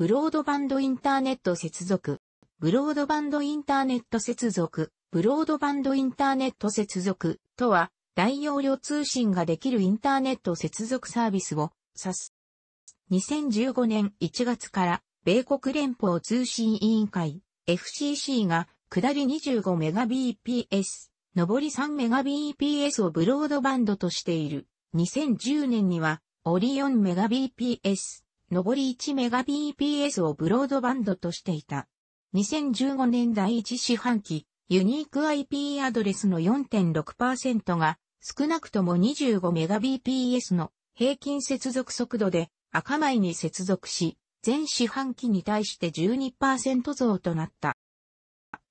ブロードバンドインターネット接続。ブロードバンドインターネット接続。ブロードバンドインターネット接続とは、大容量通信ができるインターネット接続サービスを指す。2015年1月から米国連邦通信委員会 FCC が下り 25Mbps、上り 3Mbps をブロードバンドとしている。2010年にはオリオン Mbps、上り 1Mbps をブロードバンドとしていた。2015年第1四半期、ユニーク IP アドレスの4.6%が少なくとも 25Mbps の平均接続速度で赤米に接続し、全四半期に対して12%増となった。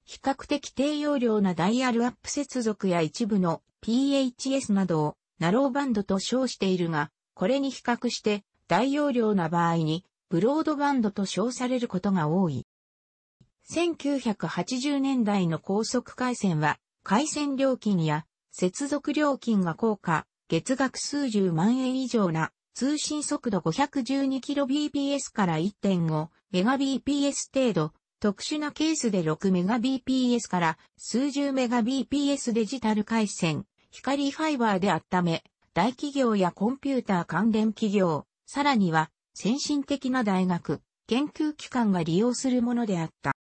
比較的低容量なダイヤルアップ接続や一部の PHS などをナローバンドと称しているが、これに比較して大容量な場合に、ブロードバンドと称されることが多い。1980年代の高速回線は、回線料金や接続料金が高価、月額数十万円以上な通信速度 512kbps から 1.5Mbps 程度、特殊なケースで 6Mbps から数十 Mbps デジタル回線、光ファイバーであっため、大企業やコンピューター関連企業、さらには先進的な大学、研究機関が利用するものであった。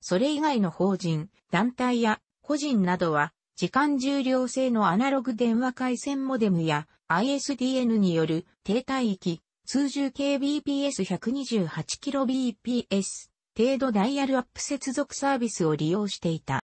それ以外の法人、団体や個人などは、時間重量制のアナログ電話回線モデムや ISDN による低帯域、通常 kbps128kbps 程度ダイヤルアップ接続サービスを利用していた。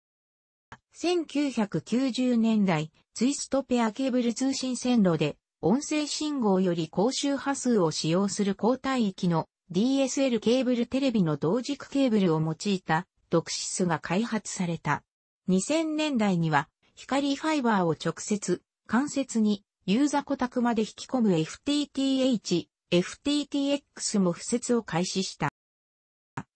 1990年代、ツイストペアケーブル通信線路で音声信号より高周波数を使用する高帯域の DSL ケーブルテレビの同軸ケーブルを用いたドクシスが開発された。2000年代には光ファイバーを直接、間接にユーザ顧宅まで引き込む FTTH、FTTX も付設を開始した。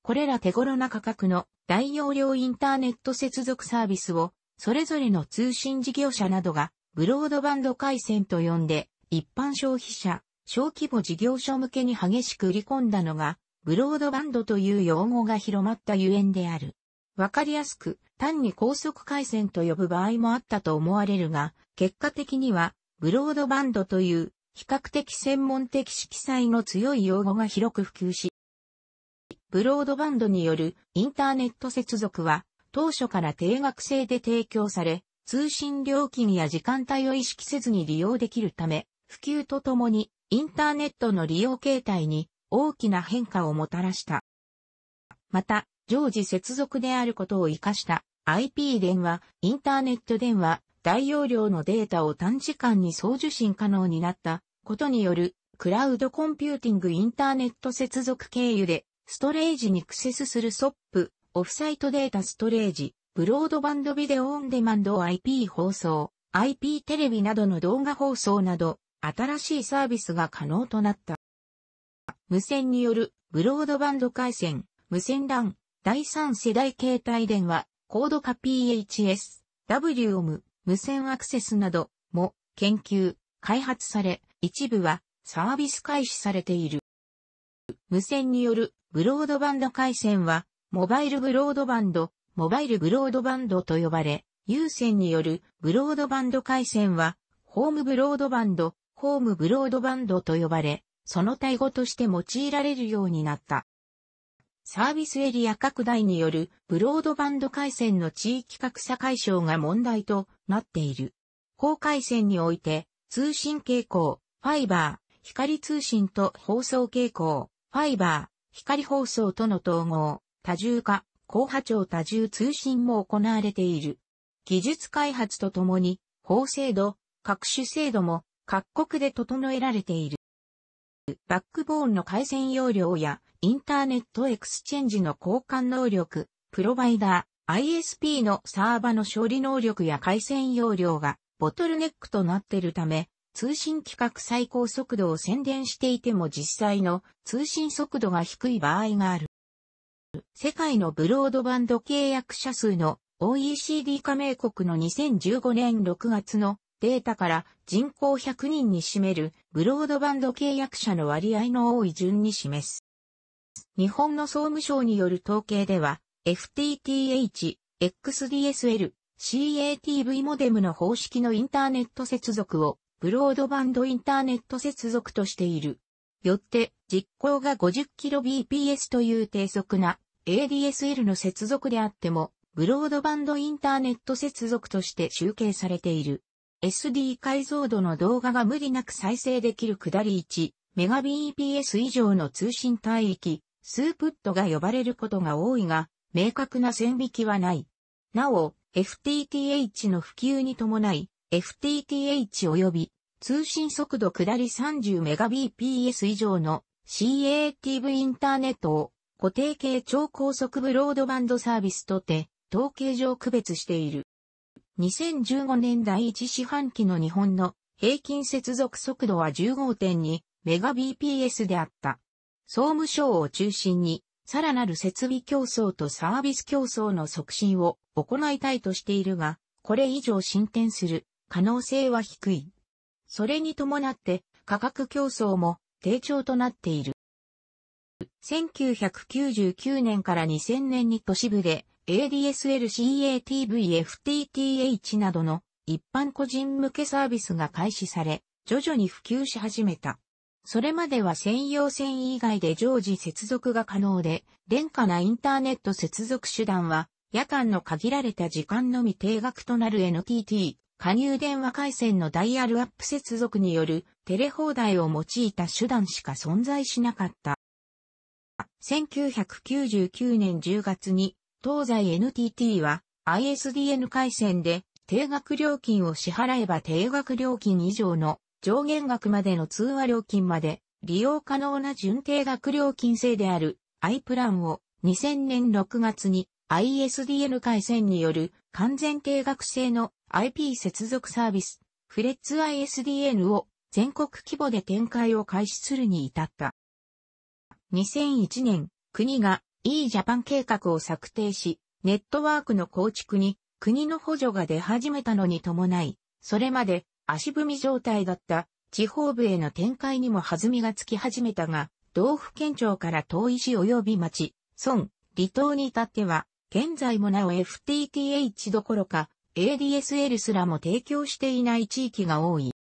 これら手頃な価格の大容量インターネット接続サービスをそれぞれの通信事業者などがブロードバンド回線と呼んで一般消費者、小規模事業所向けに激しく売り込んだのが、ブロードバンドという用語が広まったゆえんである。わかりやすく、単に高速回線と呼ぶ場合もあったと思われるが、結果的には、ブロードバンドという、比較的専門的色彩の強い用語が広く普及し、ブロードバンドによるインターネット接続は、当初から定額制で提供され、通信料金や時間帯を意識せずに利用できるため、普及とともにインターネットの利用形態に大きな変化をもたらした。また、常時接続であることを活かした IP 電話、インターネット電話、大容量のデータを短時間に送受信可能になったことによるクラウドコンピューティングインターネット接続経由でストレージにクセスする SOP、オフサイトデータストレージ、ブロードバンドビデオオンデマンド IP 放送、IP テレビなどの動画放送など新しいサービスが可能となった。無線によるブロードバンド回線、無線 LAN、第3世代携帯電話、高度化 PHS、WOM、無線アクセスなども研究、開発され、一部はサービス開始されている。無線によるブロードバンド回線は、モバイルブロードバンド、モバイルブロードバンドと呼ばれ、有線によるブロードバンド回線は、ホームブロードバンド、ホームブロードバンドと呼ばれ、その対語として用いられるようになった。サービスエリア拡大によるブロードバンド回線の地域格差解消が問題となっている。高回線において通信傾向、ファイバー、光通信と放送傾向、ファイバー、光放送との統合、多重化、高波長多重通信も行われている。技術開発とともに、法制度、各種制度も各国で整えられている。バックボーンの回線容量やインターネットエクスチェンジの交換能力、プロバイダー、ISP のサーバの処理能力や回線容量がボトルネックとなっているため、通信規格最高速度を宣伝していても実際の通信速度が低い場合がある。世界のブロードバンド契約者数の OECD 加盟国の2015年6月のデータから人口100人に占めるブロードバンド契約者の割合の多い順に示す。日本の総務省による統計では、FTTH、XDSL、CATV モデムの方式のインターネット接続をブロードバンドインターネット接続としている。よって実行が 50kbps という低速な ADSL の接続であっても、ブロードバンドインターネット接続として集計されている。SD 解像度の動画が無理なく再生できる下り1、Mbps 以上の通信帯域、スープットが呼ばれることが多いが、明確な線引きはない。なお、FTTH の普及に伴い、FTTH 及び通信速度下り 30Mbps 以上の CATV インターネットを固定系超高速ブロードバンドサービスとて統計上区別している。2015年第1四半期の日本の平均接続速度は15.2 Mbps であった。総務省を中心に、さらなる設備競争とサービス競争の促進を行いたいとしているが、これ以上進展する可能性は低い。それに伴って価格競争も低調となっている。1999年から2000年に都市部で ADSL-CATV-FTTH などの一般個人向けサービスが開始され、徐々に普及し始めた。それまでは専用線以外で常時接続が可能で、廉価なインターネット接続手段は、夜間の限られた時間のみ定額となる NTT、加入電話回線のダイヤルアップ接続によるテレ放題を用いた手段しか存在しなかった。1999年10月に東西 NTT は ISDN 回線で定額料金を支払えば定額料金以上の上限額までの通話料金まで利用可能な準定額料金制である i プランを2000年6月に ISDN 回線による完全定額制の IP 接続サービスフレッツ ISDN を全国規模で展開を開始するに至った。2001年、国が e ジャパン計画を策定し、ネットワークの構築に国の補助が出始めたのに伴い、それまで足踏み状態だった地方部への展開にも弾みがつき始めたが、道府県庁から遠い市及び町、村、離島に至っては、現在もなお FTTH どころか ADSL すらも提供していない地域が多い。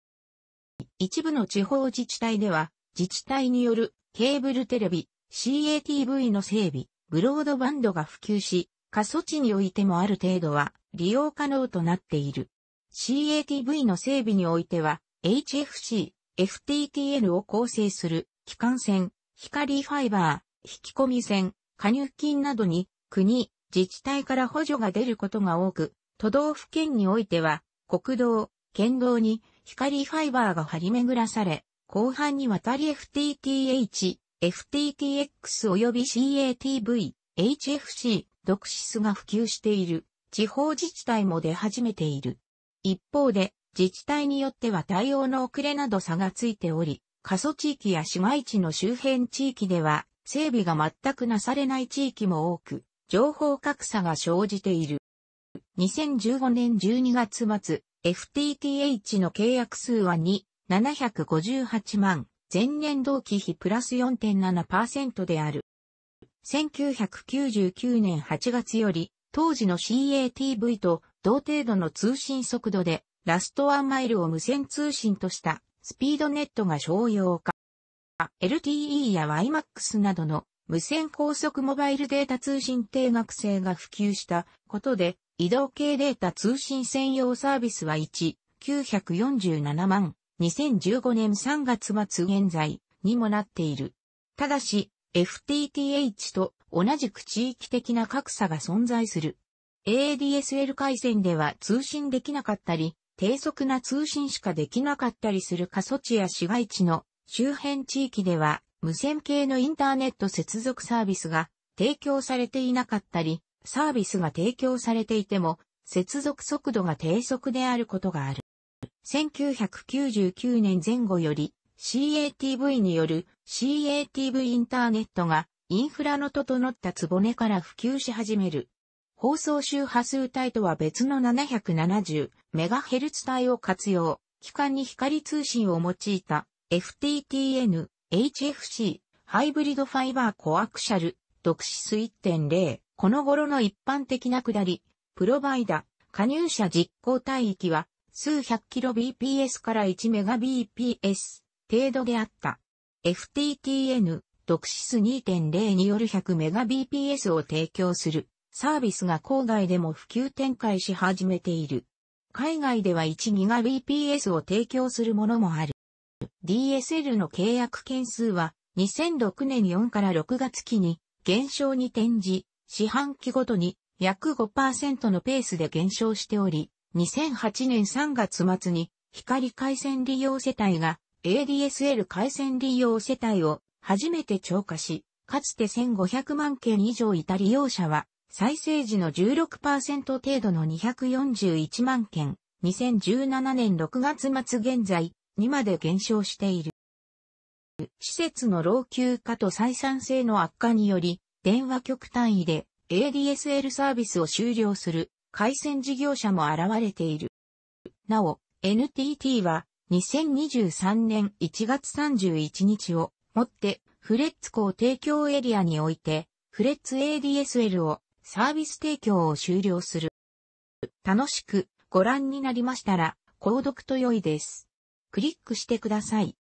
一部の地方自治体では、自治体によるケーブルテレビ、CATV の整備、ブロードバンドが普及し、過疎地においてもある程度は利用可能となっている。CATV の整備においては、HFC、FTTN を構成する、機関線、光ファイバー、引き込み線、加入金などに、国、自治体から補助が出ることが多く、都道府県においては、国道、県道に光ファイバーが張り巡らされ、後半にわたり FTTH、FTTX 及び CATV、HFC、ドクシスが普及している。地方自治体も出始めている。一方で、自治体によっては対応の遅れなど差がついており、過疎地域や市街地の周辺地域では、整備が全くなされない地域も多く、情報格差が生じている。2015年12月末、FTTH の契約数は2、758万前年同期比プラス4.7%である。1999年8月より、当時の CATV と同程度の通信速度で、ラストワンマイルを無線通信としたスピードネットが商用化。LTE や y m a x などの無線高速モバイルデータ通信定額制が普及したことで、移動系データ通信専用サービスは1、947万2015年3月末現在にもなっている。ただし、FTTH と同じく地域的な格差が存在する。ADSL 回線では通信できなかったり、低速な通信しかできなかったりする過疎地や市街地の周辺地域では無線系のインターネット接続サービスが提供されていなかったり、サービスが提供されていても接続速度が低速であることがある。1999年前後より CATV による CATV インターネットがインフラの整ったぼねから普及し始める。放送周波数帯とは別の 770MHz 帯を活用、機関に光通信を用いた FTTN、HFC、ハイブリッドファイバーコアクシャル、独クシス1.0、この頃の一般的な下り、プロバイダ、加入者実行帯域は数百キロ b p s から 1Mbps 程度であった。FTTN、独シス2.0による 100Mbps を提供するサービスが郊外でも普及展開し始めている。海外では1ガ b p s を提供するものもある。DSL の契約件数は2006年4から6月期に減少に転じ、四半期ごとに約5%のペースで減少しており、2008年3月末に光回線利用世帯が ADSL 回線利用世帯を初めて超過し、かつて1500万件以上いた利用者は、再生時の16%程度の241万件、2017年6月末現在にまで減少している。施設の老朽化と採算性の悪化により、電話局単位で ADSL サービスを終了する回線事業者も現れている。なお、NTT は2023年1月31日をもってフレッツ港提供エリアにおいてフレッツ ADSL をサービス提供を終了する。楽しくご覧になりましたら購読と良いです。クリックしてください。